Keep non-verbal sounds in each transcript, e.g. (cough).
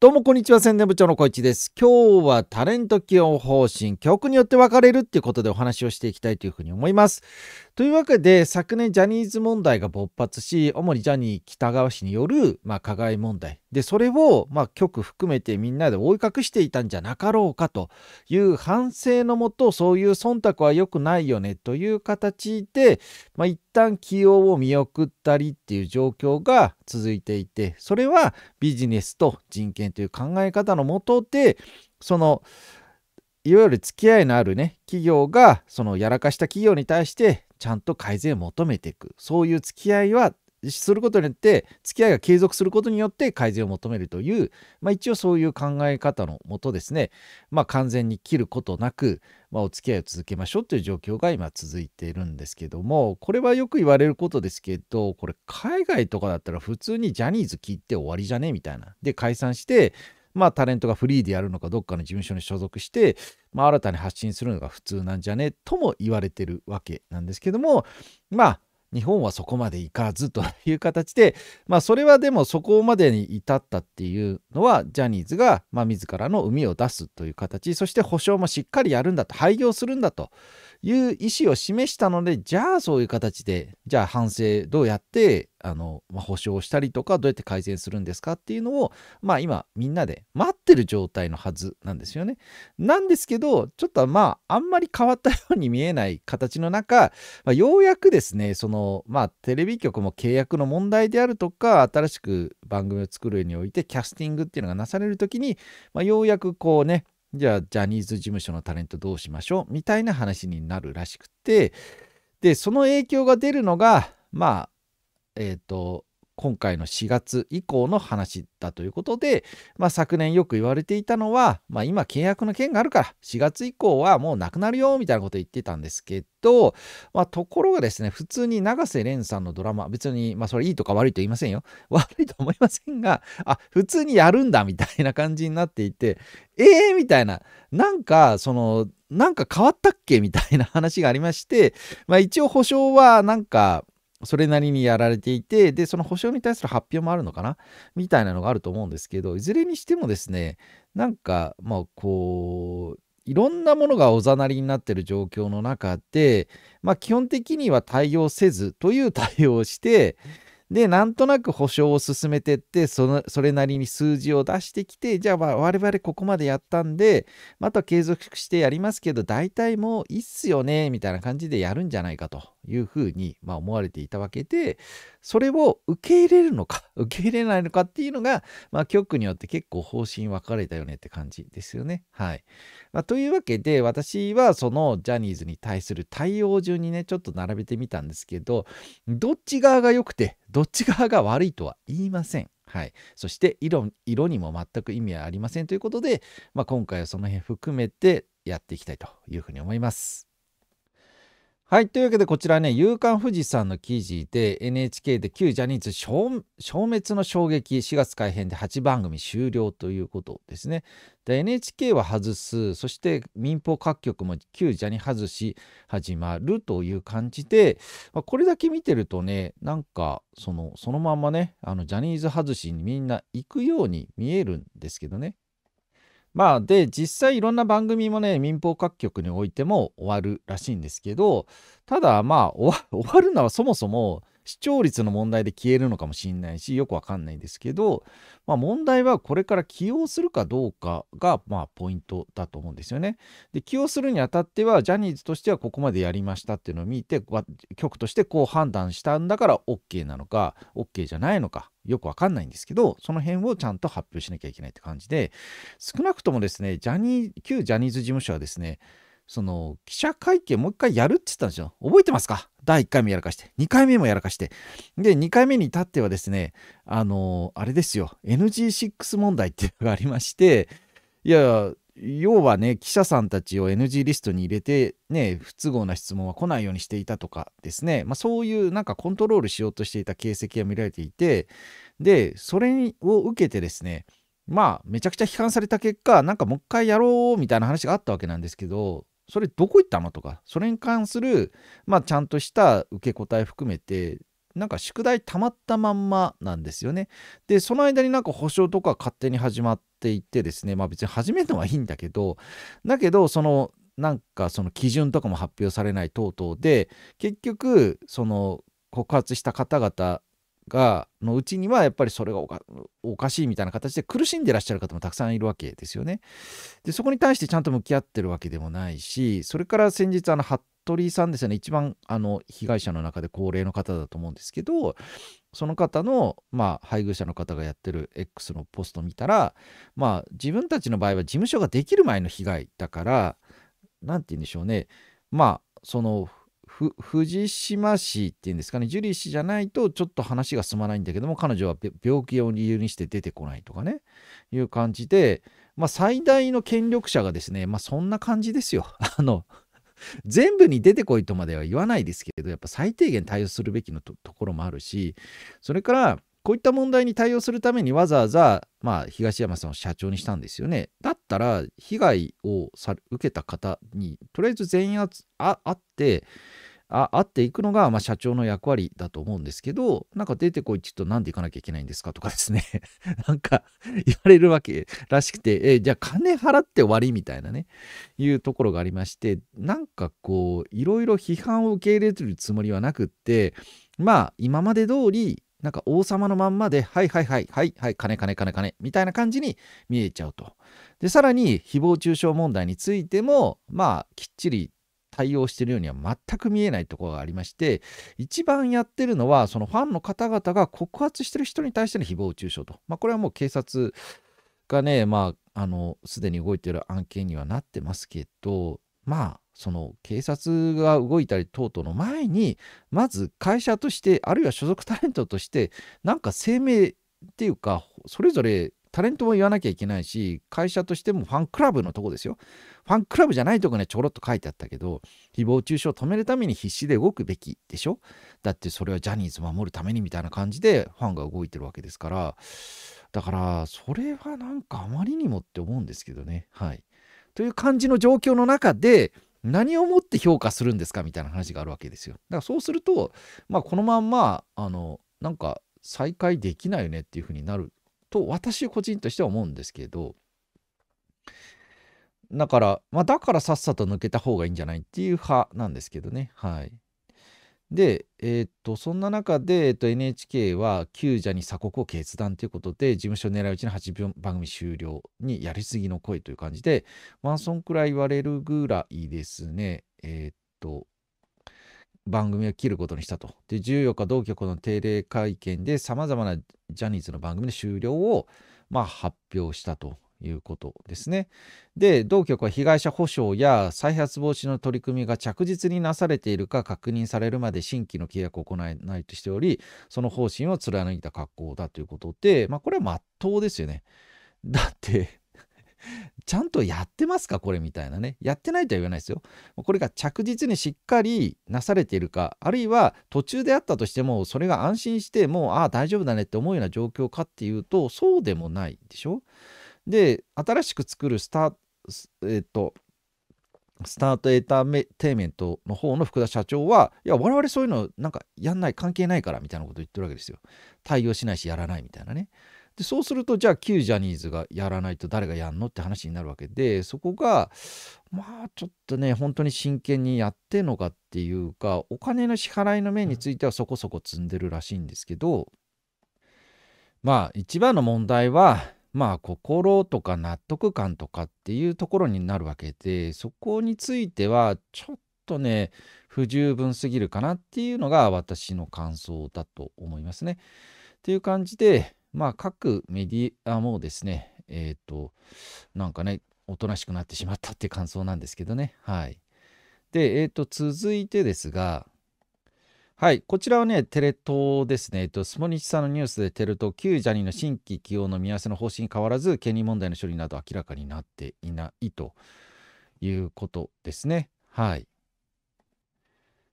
どうもこんにちは宣伝部長の小市です今日はタレント起用方針曲によって分かれるっていうことでお話をしていきたいというふうに思いますというわけで昨年ジャニーズ問題が勃発し主にジャニー北川氏による、まあ、加害問題でそれを、まあ、局含めてみんなで覆い隠していたんじゃなかろうかという反省のもとそういう忖度は良くないよねという形で、まあ、一旦起用を見送ったりっていう状況が続いていてそれはビジネスと人権という考え方のもとでそのいわゆる付き合いのあるね企業がそのやらかした企業に対してちゃんと改善を求めていくそういう付き合いはすることによって付き合いが継続することによって改善を求めるという、まあ、一応そういう考え方のもとですね、まあ、完全に切ることなく、まあ、お付き合いを続けましょうという状況が今続いているんですけどもこれはよく言われることですけどこれ海外とかだったら普通にジャニーズ切って終わりじゃねみたいなで解散してまあ、タレントがフリーでやるのか、どっかの事務所に所属して、まあ、新たに発信するのが普通なんじゃねとも言われてるわけなんですけども、まあ、日本はそこまでいかずという形で、まあ、それはでもそこまでに至ったっていうのは、ジャニーズが、まあ、自らの海を出すという形、そして保証もしっかりやるんだと、廃業するんだという意思を示したので、じゃあそういう形で、じゃあ反省どうやって、あの、まあ、保証したりとか、どうやって改善するんですかっていうのを、まあ今みんなで待ってる状態のはずなんですよね。なんですけど、ちょっとまああんまり変わったように見えない形の中、まあ、ようやくですね、その、まあテレビ局も契約の問題であるとか、新しく番組を作るにおいてキャスティングっていうのがなされる時に、まあ、ようやくこうね、じゃあジャニーズ事務所のタレントどうしましょうみたいな話になるらしくてでその影響が出るのがまあえっ、ー、と今回の4月以降の話だということで、まあ、昨年よく言われていたのは、まあ、今契約の件があるから4月以降はもうなくなるよみたいなこと言ってたんですけど、まあ、ところがですね普通に永瀬廉さんのドラマ別に、まあ、それいいとか悪いと言いませんよ (laughs) 悪いと思いませんがあ普通にやるんだみたいな感じになっていてえーみたいななんかそのなんか変わったっけみたいな話がありまして、まあ、一応保証はなんかそれなりにやられていて、で、その保証に対する発表もあるのかなみたいなのがあると思うんですけど、いずれにしてもですね、なんか、まあ、こう、いろんなものがおざなりになっている状況の中で、まあ、基本的には対応せずという対応をして、で、なんとなく保証を進めてって、そのそれなりに数字を出してきて、じゃあ我々ここまでやったんで、また継続してやりますけど、大体もういいっすよね、みたいな感じでやるんじゃないかと。いうふうに、まあ、思われていたわけで、それを受け入れるのか、(laughs) 受け入れないのかっていうのが、まあ、局によって結構方針分かれたよねって感じですよね。はい。まあ、というわけで、私はそのジャニーズに対する対応順にね、ちょっと並べてみたんですけど、どっち側が良くて、どっち側が悪いとは言いません。はい、そして色色にも全く意味はありませんということで、まあ、今回はその辺含めてやっていきたいというふうに思います。はい。というわけで、こちらね、夕刊富士さんの記事で、NHK で旧ジャニーズ消滅の衝撃、4月改編で8番組終了ということですね。NHK は外す、そして民放各局も旧ジャニ外し始まるという感じで、まあ、これだけ見てるとね、なんか、その、そのままね、あの、ジャニーズ外しにみんな行くように見えるんですけどね。まあで実際いろんな番組もね民放各局においても終わるらしいんですけどただまあ (laughs) 終わるのはそもそも視聴率の問題で消えるのかもしれないし、よくわかんないですけど、まあ、問題はこれから起用するかどうかが、まあ、ポイントだと思うんですよね。で、起用するにあたっては、ジャニーズとしてはここまでやりましたっていうのを見て、局としてこう判断したんだから OK なのか、OK じゃないのか、よくわかんないんですけど、その辺をちゃんと発表しなきゃいけないって感じで、少なくともですね、ジャニー、旧ジャニーズ事務所はですね、その記者会見もう一回やるって言ったんですよ。覚えてますか第1回目やらかして、2回目もやらかして。で、2回目に至ってはですね、あのー、あれですよ、NG6 問題っていうのがありまして、いや、要はね、記者さんたちを NG リストに入れて、ね、不都合な質問は来ないようにしていたとかですね、まあ、そういうなんかコントロールしようとしていた形跡が見られていて、で、それを受けてですね、まあ、めちゃくちゃ批判された結果、なんかもう一回やろうみたいな話があったわけなんですけど、それどこ行ったのとか、それに関する、まあ、ちゃんとした受け答え含めて、なんか宿題たまったまんまなんですよね。で、その間になんか保証とか勝手に始まっていってですね、まあ別に始めるのはいいんだけど、だけど、その、なんかその基準とかも発表されない等々で、結局、その告発した方々がのうちにはやっぱりそれがおかしいみたいな形で苦しんでらっしゃる方もたくさんいるわけですよね。でそこに対してちゃんと向き合ってるわけでもないしそれから先日あの服部さんですよね一番あの被害者の中で高齢の方だと思うんですけどその方の、まあ、配偶者の方がやってる X のポスト見たら、まあ、自分たちの場合は事務所ができる前の被害だから何て言うんでしょうねまあその藤島氏っていうんですかね、ジュリー氏じゃないとちょっと話が進まないんだけども、彼女は病気を理由にして出てこないとかね、いう感じで、まあ、最大の権力者がですね、まあ、そんな感じですよ。(laughs) あの、全部に出てこいとまでは言わないですけど、やっぱ最低限対応するべきのところもあるし、それから、こういった問題に対応するためにわざわざ、まあ、東山さんを社長にしたんですよね。だったら、被害をさ受けた方に、とりあえず全員ああって、あ会っていくのが、まあ、社長の役割だと思うんですけど、なんか出てこいちょっとなんで行かなきゃいけないんですかとかですね、(laughs) なんか言われるわけらしくて、えじゃあ金払って終わりみたいなね、いうところがありまして、なんかこう、いろいろ批判を受け入れてるつもりはなくって、まあ、今まで通りなんか王様のまんまで、はいはいはい、はいはい、金金金金、みたいな感じに見えちゃうと。で、さらに、誹謗中傷問題についても、まあ、きっちり対応してるようには全く見えないところがありまして、一番やってるのは、そのファンの方々が告発してる人に対しての誹謗中傷と。まあ、これはもう警察がね、まあ、あの、すでに動いてる案件にはなってますけど、まあ、その警察が動いたり等々の前にまず会社としてあるいは所属タレントとしてなんか声明っていうかそれぞれタレントも言わなきゃいけないし会社としてもファンクラブのとこですよファンクラブじゃないとこねちょろっと書いてあったけど誹謗中傷を止めるために必死で動くべきでしょだってそれはジャニーズ守るためにみたいな感じでファンが動いてるわけですからだからそれはなんかあまりにもって思うんですけどねはいという感じの状況の中で何をもって評価するんですかみたいな話があるわけですよ。だからそうすると、まあ、このまんまあのなんか再開できないよねっていうふうになると私個人としては思うんですけどだから、まあ、だからさっさと抜けた方がいいんじゃないっていう派なんですけどねはい。で、えー、っとそんな中で、えっと、NHK はャニに鎖国を決断ということで事務所狙い撃ちの8番組終了にやりすぎの声という感じでマンソンくらい言われるぐらいですねえー、っと番組を切ることにしたと。で14日同局の定例会見でさまざまなジャニーズの番組の終了を、まあ、発表したということですね。で、同局は被害者補償や再発防止の取り組みが着実になされているか確認されるまで新規の契約を行えないとしており、その方針を貫いた格好だということで、まあ、これは真っ当うですよね。だって (laughs) ちゃんとやってますかこれみたいなね。やってないとは言わないですよ。これが着実にしっかりなされているか、あるいは途中であったとしても、それが安心して、もう、ああ、大丈夫だねって思うような状況かっていうと、そうでもないでしょで、新しく作るスタート、えっ、ー、と、スタートエンターテイメントの方の福田社長は、いや、我々そういうのなんかやんない、関係ないからみたいなこと言ってるわけですよ。対応しないしやらないみたいなね。でそうするとじゃあ旧ジャニーズがやらないと誰がやんのって話になるわけでそこがまあちょっとね本当に真剣にやってんのかっていうかお金の支払いの面についてはそこそこ積んでるらしいんですけどまあ一番の問題はまあ心とか納得感とかっていうところになるわけでそこについてはちょっとね不十分すぎるかなっていうのが私の感想だと思いますね。っていう感じでまあ各メディアもですねえっ、ー、となんかねおとなしくなってしまったって感想なんですけどねはい。でえっ、ー、と続いてですがはい、こちらはね、テレ東ですね、えっと、スモニチさんのニュースでテレ東、旧ジャニーの新規起用の見合わせの方針に変わらず、権利問題の処理など明らかになっていないということですね。はい。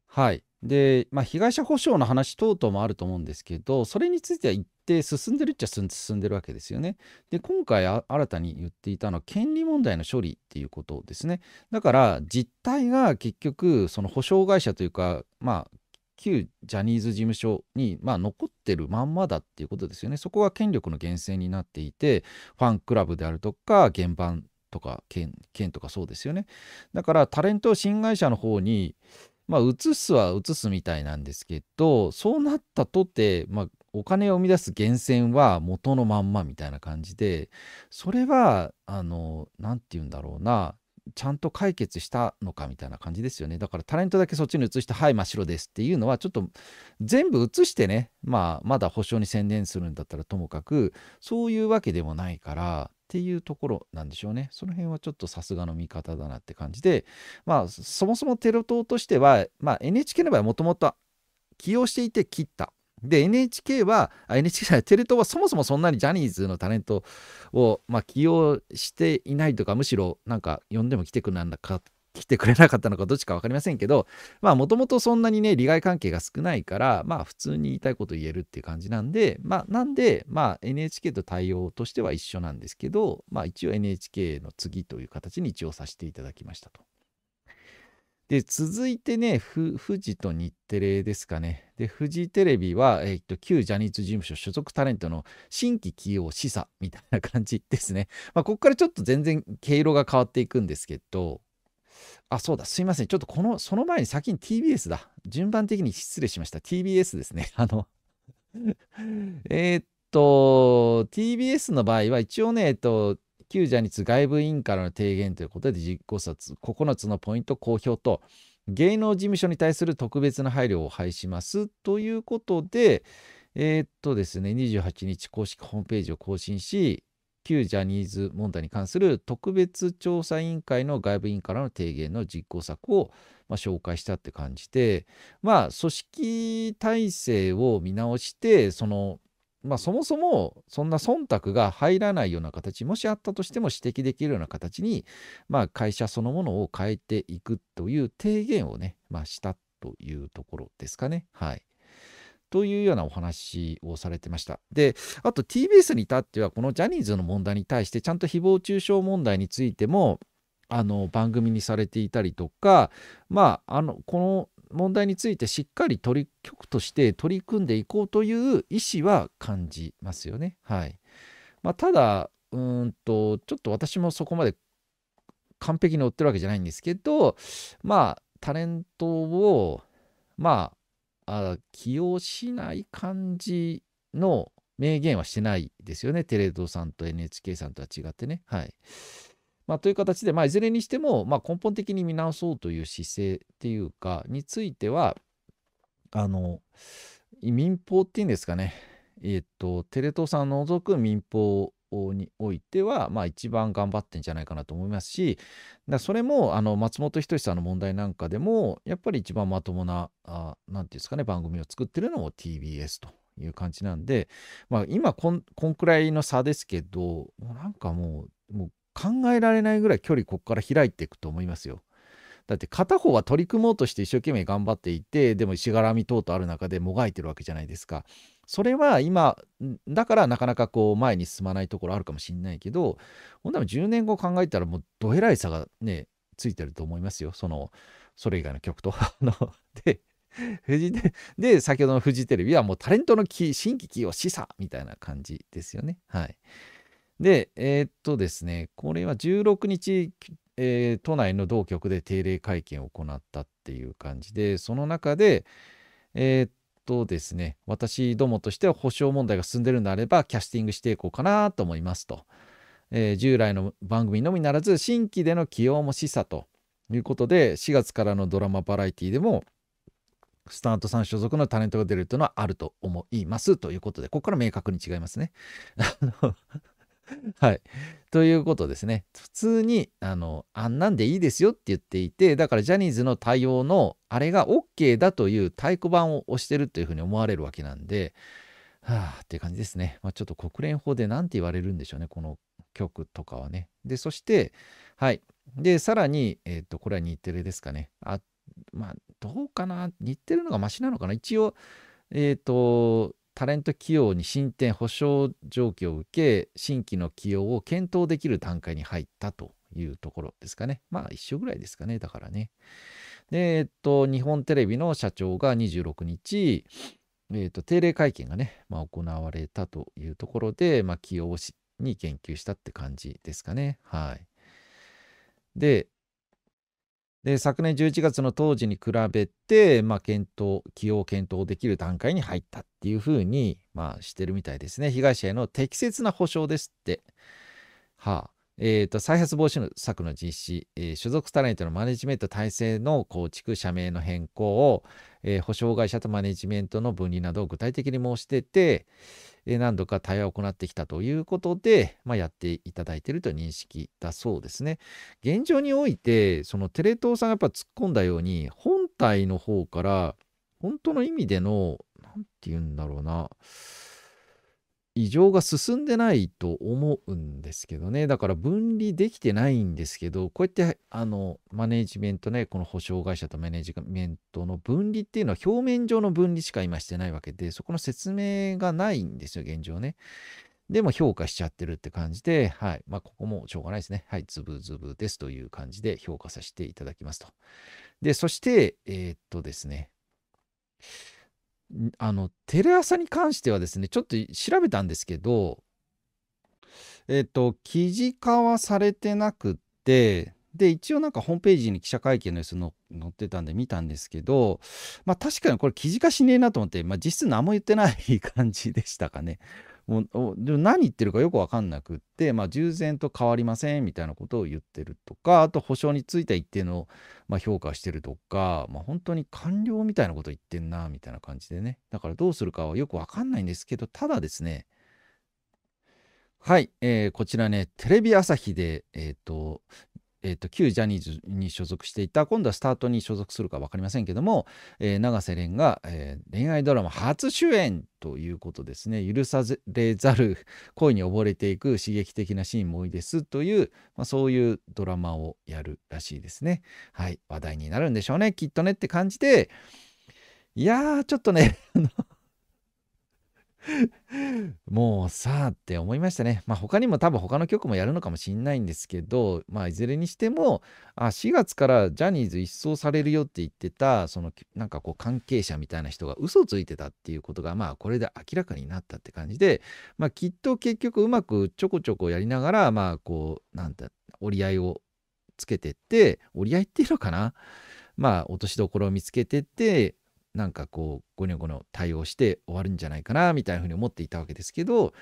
はい。で、まあ、被害者補償の話等々もあると思うんですけど、それについては一定進んでるっちゃ進んでるわけですよね。で、今回新たに言っていたのは、権利問題の処理っていうことですね。だから、実態が結局、その保証会社というか、まあ、旧ジャニーズ事務所に、まあ、残ってるまんまだっていうことですよね。そこが権力の源泉になっていて、ファンクラブであるとか、現場とか県、県とかそうですよね。だから、タレント新会社の方に、まあ、移すは移すみたいなんですけど、そうなったとて、まあ、お金を生み出す源泉は元のまんまみたいな感じで、それは、あの、何て言うんだろうな、ちゃんと解決したのかみたいな感じですよね。だからタレントだけそっちに移して、はい、真っ白ですっていうのは、ちょっと全部移してね、まあ、まだ保証に専念するんだったらともかく、そういうわけでもないから、っていうところなんでしょうね。その辺はちょっとさすがの見方だなって感じで、まあ、そもそもテロ党としては、まあ、NHK の場合はもともと起用していて切ったで NHK は NHK じゃないテレ東はそもそもそんなにジャニーズのタレントを、まあ、起用していないとかむしろなんか呼んでも来てくれなか来てくれなかったのかどっちか分かりませんけどまあもともとそんなにね利害関係が少ないからまあ普通に言いたいこと言えるっていう感じなんでまあなんでまあ NHK と対応としては一緒なんですけどまあ一応 NHK の次という形に一応させていただきましたと。で、続いてね、富士と日テレですかね。で、富士テレビは、えっ、と、旧ジャニーズ事務所所属タレントの新規起用示唆みたいな感じですね。(laughs) まあ、ここからちょっと全然毛色が変わっていくんですけど、あ、そうだ、すいません。ちょっとこの、その前に先に TBS だ。順番的に失礼しました。TBS ですね。(laughs) あの (laughs) えっと、TBS の場合は一応ね、えっと、旧ジャニーズ外部委員からの提言ということで実行冊9つのポイント公表と芸能事務所に対する特別な配慮を配しますということでえー、っとですね28日公式ホームページを更新し旧ジャニーズ問題に関する特別調査委員会の外部委員からの提言の実行策を、まあ、紹介したって感じでまあ組織体制を見直してそのまあ、そもそもそんな忖度が入らないような形もしあったとしても指摘できるような形に、まあ、会社そのものを変えていくという提言をね、まあ、したというところですかね。はい、というようなお話をされてました。で、あと TBS に至っては、このジャニーズの問題に対して、ちゃんと誹謗中傷問題についても、あの番組にされていたりとか、まあ、あのこの問題についてしっかり取り局として取り組んでいこうという意思は感じますよね。はいまあ、ただうんとちょっと私もそこまで完璧に追ってるわけじゃないんですけどまあタレントをまあ起用しない感じの明言はしてないですよねテレ東さんと NHK さんとは違ってね。はいまあ、という形で、まあ、いずれにしても、まあ、根本的に見直そうという姿勢っていうかについてはあの民放っていうんですかねえっ、とテレ東さんを除く民放においては、まあ、一番頑張ってんじゃないかなと思いますしそれもあの松本人志さんの問題なんかでもやっぱり一番まともな何て言うんですかね番組を作ってるのも TBS という感じなんで、まあ、今こんこんくらいの差ですけどなんかもうもう考えられないぐらい距離ここから開いていくと思いますよ。だって片方は取り組もうとして一生懸命頑張っていてでもしがらみ等々ある中でもがいてるわけじゃないですか。それは今だからなかなかこう前に進まないところあるかもしんないけどほんなら10年後考えたらもうどえらい差がねついてると思いますよそのそれ以外の曲と。(laughs) でフジで先ほどのフジテレビはもうタレントの新規起用示唆みたいな感じですよね。はい、で、えー、っとですね、これは16日、えー、都内の同局で定例会見を行ったっていう感じで、その中で、えー、っとですね、私どもとしては保証問題が進んでるのであれば、キャスティングしていこうかなと思いますと。えー、従来の番組のみならず、新規での起用も示唆ということで、4月からのドラマバラエティでも、スタートさん所属のタレントが出るというのはあると思いますということで、ここから明確に違いますね。(laughs) はい。ということですね。普通に、あの、あんなんでいいですよって言っていて、だからジャニーズの対応の、あれが OK だという太鼓判を押してるというふうに思われるわけなんで、はあっていう感じですね。まあ、ちょっと国連法で何て言われるんでしょうね、この曲とかはね。で、そして、はい。で、さらに、えっ、ー、と、これは日テレですかね。あ、まあ、どうかな日テレのがマシなのかな一応、えっ、ー、と、タレント起用に進展保証状況を受け新規の起用を検討できる段階に入ったというところですかねまあ一緒ぐらいですかねだからねでえっと日本テレビの社長が26日えっと定例会見がね、まあ、行われたというところで、まあ、起用に言及したって感じですかねはいでで昨年11月の当時に比べて、まあ、検討、起用検討できる段階に入ったっていうふうに、まあ、してるみたいですね。被害者への適切な補償ですって。はあ。えーと、再発防止の策の実施、えー、所属タレントのマネジメント体制の構築、社名の変更を、えー、保証会社とマネジメントの分離などを具体的に申してて、何度か対話を行ってきたということで、まあ、やっていただいているという認識だそうですね。現状において、そのテレ東さんがやっぱ突っ込んだように、本体の方から、本当の意味での、何て言うんだろうな、異常が進んでないと思うんですけどねだから分離できてないんですけどこうやってあのマネジメントねこの保証会社とマネジメントの分離っていうのは表面上の分離しか今してないわけでそこの説明がないんですよ現状ねでも評価しちゃってるって感じではいまあここもしょうがないですねはいズブズブですという感じで評価させていただきますとでそしてえー、っとですねあの、テレ朝に関してはですね、ちょっと調べたんですけど、えっ、と、記事化はされてなくって、で、一応なんかホームページに記者会見のやつ載ってたんで見たんですけど、まあ確かにこれ記事化しねえなと思って、まあ実質何も言ってない感じでしたかね。もうでも何言ってるかよく分かんなくって、まあ、従前と変わりませんみたいなことを言ってるとかあと保証については一定の、まあ、評価してるとか、まあ、本当に官僚みたいなこと言ってんなみたいな感じでねだからどうするかはよく分かんないんですけどただですねはい、えー、こちらねテレビ朝日で、えーと、とえーと、旧ジャニーズに所属していた今度はスタートに所属するか分かりませんけども、えー、永瀬廉が、えー、恋愛ドラマ初主演ということですね許されざる恋に溺れていく刺激的なシーンも多いですという、まあ、そういうドラマをやるらしいですね。はい話題になるんでしょうねきっとねって感じでいやーちょっとね (laughs) (laughs) もうさあって思いましたね。まあ他にも多分他の曲もやるのかもしんないんですけど、まあいずれにしても、あ、4月からジャニーズ一掃されるよって言ってた、そのなんかこう関係者みたいな人が嘘ついてたっていうことが、まあこれで明らかになったって感じで、まあきっと結局うまくちょこちょこやりながら、まあこう、なんだ、折り合いをつけてって、折り合いっていうのかなまあ落としどころを見つけてって、なんかこうごにょごにょ対応して終わるんじゃないかなみたいなふうに思っていたわけですけど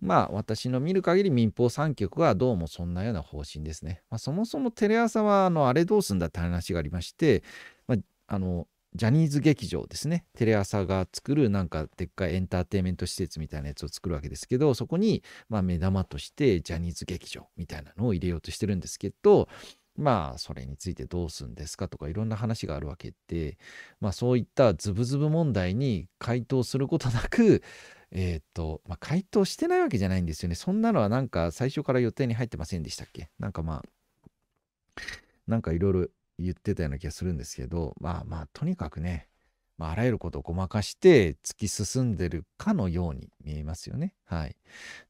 まあ私の見る限り民放3局はどうもそんなような方針ですね。まあ、そもそもテレ朝はあのあれどうすんだって話がありまして、まあ、あのジャニーズ劇場ですね。テレ朝が作るなんかでっかいエンターテインメント施設みたいなやつを作るわけですけど、そこにま目玉としてジャニーズ劇場みたいなのを入れようとしてるんですけど、まあ、それについてどうすんですかとかいろんな話があるわけで、まあ、そういったズブズブ問題に回答することなく、えっ、ー、と、まあ、回答してないわけじゃないんですよね。そんなのはなんか最初から予定に入ってませんでしたっけなんかまあ、なんかいろいろ言ってたような気がするんですけど、まあまあ、とにかくね、まあ、あらゆることをごまかして突き進んでるかのように見えますよね。はい。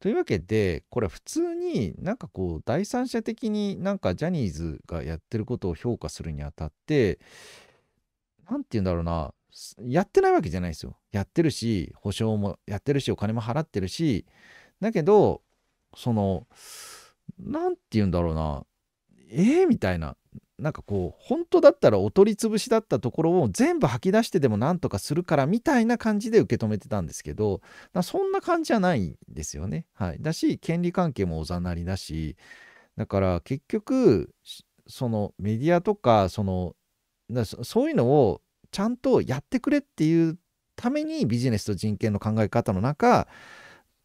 というわけで、これは普通になんかこう、第三者的になんかジャニーズがやってることを評価するにあたって、何て言うんだろうな、やってないわけじゃないですよ。やってるし、保証もやってるし、お金も払ってるし、だけど、その、何て言うんだろうな、ええー、みたいな。なんかこう本当だったらお取り潰しだったところを全部吐き出してでもなんとかするからみたいな感じで受け止めてたんですけどそんな感じじゃないんですよね。はい、だし権利関係もおざなりだしだから結局そのメディアとかそのそういうのをちゃんとやってくれっていうためにビジネスと人権の考え方の中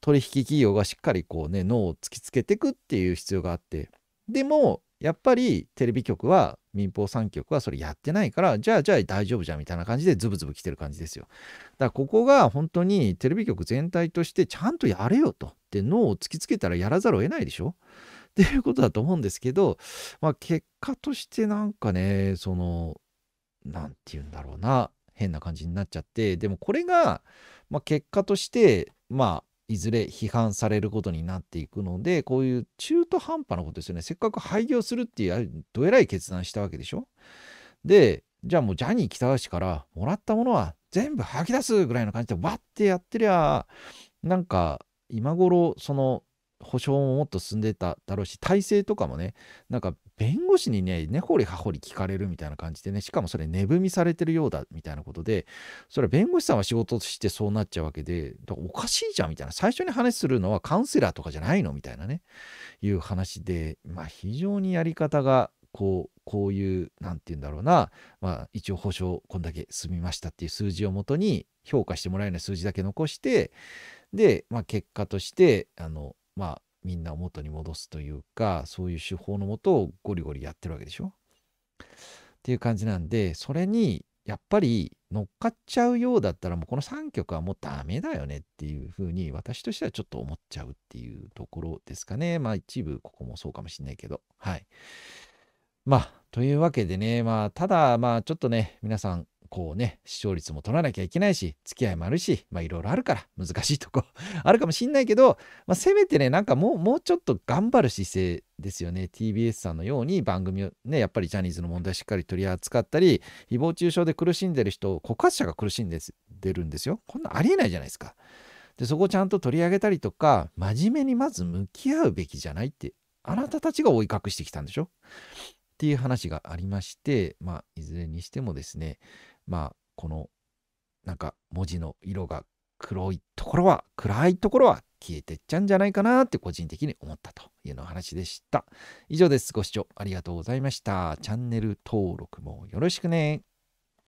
取引企業がしっかりこうね脳を突きつけていくっていう必要があってでもやっぱりテレビ局は民放3局はそれやってないからじゃあじゃあ大丈夫じゃんみたいな感じでズブズブ来てる感じですよだからここが本当にテレビ局全体としてちゃんとやれよとって脳を突きつけたらやらざるを得ないでしょっていうことだと思うんですけど、まあ、結果としてなんかねその何て言うんだろうな変な感じになっちゃってでもこれが、まあ、結果としてまあいずれ批判されることになっていくので、こういう中途半端なことですよね。せっかく廃業するっていう、どえらい決断したわけでしょ。で、じゃあもうジャニー喜多川氏からもらったものは全部吐き出すぐらいの感じで、わってやってりゃ、なんか今頃、その、保証ももっと進んでただろうし、体制とかもね、なんか弁護士にね、根掘り葉掘り聞かれるみたいな感じでね、しかもそれ値踏みされてるようだみたいなことで、それは弁護士さんは仕事としてそうなっちゃうわけで、かおかしいじゃんみたいな、最初に話するのはカウンセラーとかじゃないのみたいなね、いう話で、まあ非常にやり方が、こう、こういう、なんて言うんだろうな、まあ一応保証、こんだけ済みましたっていう数字をもとに、評価してもらえない数字だけ残して、で、まあ結果として、あの、まあみんなを元に戻すというかそういう手法のもとをゴリゴリやってるわけでしょっていう感じなんでそれにやっぱり乗っかっちゃうようだったらもうこの3曲はもうダメだよねっていうふうに私としてはちょっと思っちゃうっていうところですかねまあ一部ここもそうかもしんないけどはいまあというわけでねまあただまあちょっとね皆さんこうね、視聴率も取らなきゃいけないし、付き合いもあるし、まあいろいろあるから、難しいとこ (laughs) あるかもしんないけど、まあ、せめてね、なんかもう、もうちょっと頑張る姿勢ですよね。TBS さんのように番組をね、やっぱりジャニーズの問題しっかり取り扱ったり、誹謗中傷で苦しんでる人、告発者が苦しんでるんですよ。こんなありえないじゃないですか。で、そこをちゃんと取り上げたりとか、真面目にまず向き合うべきじゃないって、あなたたちが追い隠してきたんでしょっていう話がありまして、まあ、いずれにしてもですね、まあ、この、なんか文字の色が黒いところは、暗いところは消えてっちゃうんじゃないかなって個人的に思ったというの話でした。以上です。ご視聴ありがとうございました。チャンネル登録もよろしくね。